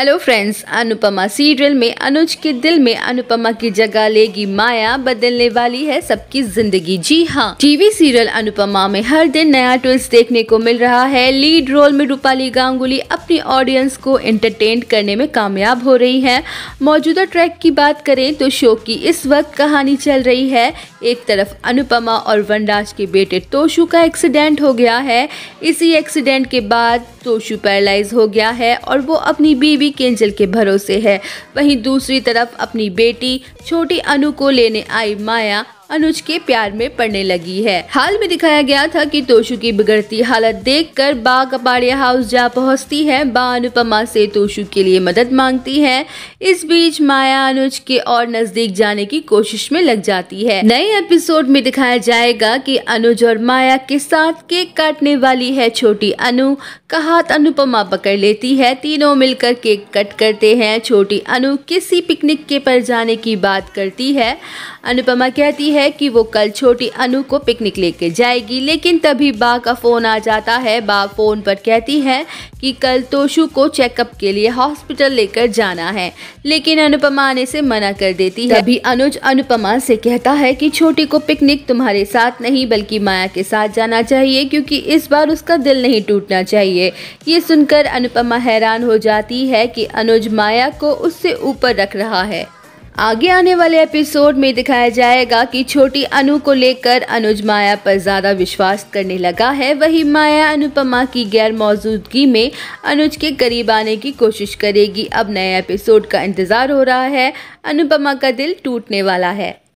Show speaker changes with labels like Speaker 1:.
Speaker 1: hello friends Anupama serial में अनुज के दिल में अनुपमा की जगह लेगी माया बदलने वाली है सबकी जिंदगी जी हाँ टीवी सीरियल अनुपमा में हर दिन नया ट्विस्ट देखने को मिल रहा है लीड रोल में रूपाली गांगुली अपनी ऑडियंस को एंटरटेन करने में कामयाब हो रही है मौजूदा ट्रैक की बात करें तो शो की इस वक्त कहानी चल रही है एक तरफ अनुपमा और वनराज के बेटे तोशु का एक्सीडेंट हो गया है इसी एक्सीडेंट के बाद तोशु पैरालाइज हो गया है और वो अपनी बीवी भी केंजल के भरोसे है वहीं दूसरी तरफ अपनी बेटी छोटी अनु को लेने आई माया अनुज के प्यार में पड़ने लगी है हाल में दिखाया गया था कि तोशु की बिगड़ती हालत देखकर बा कपाड़िया हाउस जा पहुंचती है बा अनुपमा से तोशु के लिए मदद मांगती है इस बीच माया अनुज के और नजदीक जाने की कोशिश में लग जाती है नए एपिसोड में दिखाया जाएगा की अनुज और माया के साथ केक काटने वाली है छोटी अनु का हाथ अनुपमा पकड़ लेती है तीनों मिलकर केक कट करते हैं छोटी अनु किसी पिकनिक के पर जाने की बात करती है अनुपमा कहती है है कि वो कल छोटी अनु को पिकनिक लेके जाएगी लेकिन तभी बा का फ़ोन आ जाता है बा फ़ोन पर कहती है कि कल तोशु को चेकअप के लिए हॉस्पिटल लेकर जाना है लेकिन अनुपमा आने से मना कर देती है तभी अनुज अनुपमा से कहता है कि छोटी को पिकनिक तुम्हारे साथ नहीं बल्कि माया के साथ जाना चाहिए क्योंकि इस बार उसका दिल नहीं टूटना चाहिए ये सुनकर अनुपमा हैरान हो जाती है कि अनुज माया को उससे ऊपर रख रहा है आगे आने वाले एपिसोड में दिखाया जाएगा कि छोटी अनु को लेकर अनुज माया पर ज़्यादा विश्वास करने लगा है वही माया अनुपमा की गैर मौजूदगी में अनुज के करीब आने की कोशिश करेगी अब नए एपिसोड का इंतज़ार हो रहा है अनुपमा का दिल टूटने वाला है